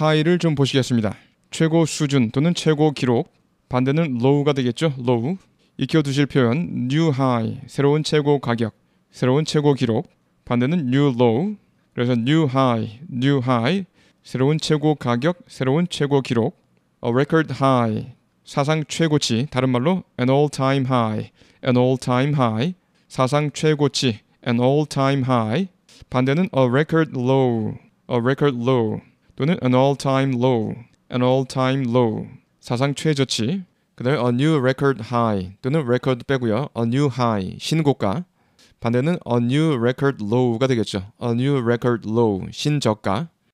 하이를 좀 보시겠습니다. 최고 수준 또는 최고 기록 반대는 low가 되겠죠. low 익혀두실 표현 new high 새로운 최고 가격 새로운 최고 기록 반대는 new low 그래서 new high new high 새로운 최고 가격 새로운 최고 기록 a record high 사상 최고치 다른 말로 an all time high an all time high 사상 최고치 an all time high 반대는 a record low a record low 또는 an all-time low, an all-time low, 사상 최저치, 그 다음에 a new record high 또는 record 빼고요. a new high, 신고가. 반대는 a new record low가 되겠죠. a new record low, 신저가.